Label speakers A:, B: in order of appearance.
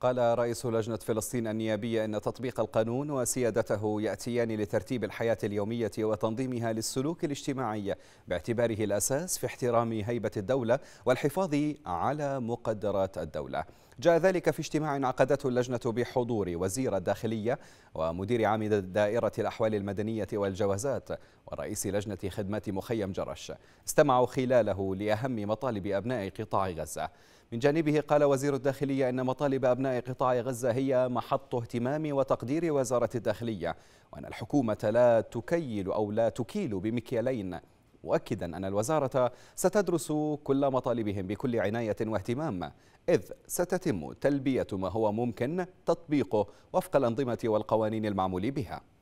A: قال رئيس لجنة فلسطين النيابية أن تطبيق القانون وسيادته يأتيان لترتيب الحياة اليومية وتنظيمها للسلوك الاجتماعي باعتباره الأساس في احترام هيبة الدولة والحفاظ على مقدرات الدولة جاء ذلك في اجتماع عقدته اللجنة بحضور وزير الداخلية ومدير عام دائرة الأحوال المدنية والجوازات ورئيس لجنة خدمات مخيم جرش استمعوا خلاله لأهم مطالب أبناء قطاع غزة من جانبه قال وزير الداخلية أن مطالب أبناء قطاع غزة هي محط اهتمام وتقدير وزارة الداخلية وأن الحكومة لا تكيل أو لا تكيل بمكيالين مؤكدا أن الوزارة ستدرس كل مطالبهم بكل عناية واهتمام إذ ستتم تلبية ما هو ممكن تطبيقه وفق الأنظمة والقوانين المعمول بها